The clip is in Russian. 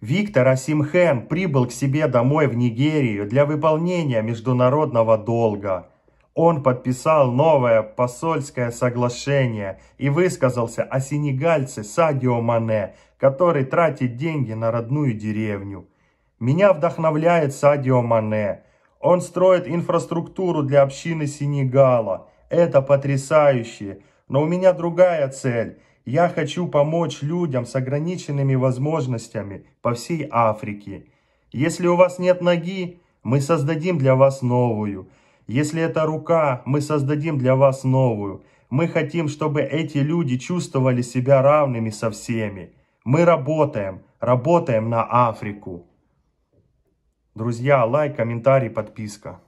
Виктор Асимхен прибыл к себе домой в Нигерию для выполнения международного долга. Он подписал новое посольское соглашение и высказался о сенегальце Садио Мане, который тратит деньги на родную деревню. Меня вдохновляет Садио Мане. Он строит инфраструктуру для общины Сенегала. Это потрясающе. Но у меня другая цель. Я хочу помочь людям с ограниченными возможностями по всей Африке. Если у вас нет ноги, мы создадим для вас новую. Если это рука, мы создадим для вас новую. Мы хотим, чтобы эти люди чувствовали себя равными со всеми. Мы работаем, работаем на Африку. Друзья, лайк, комментарий, подписка.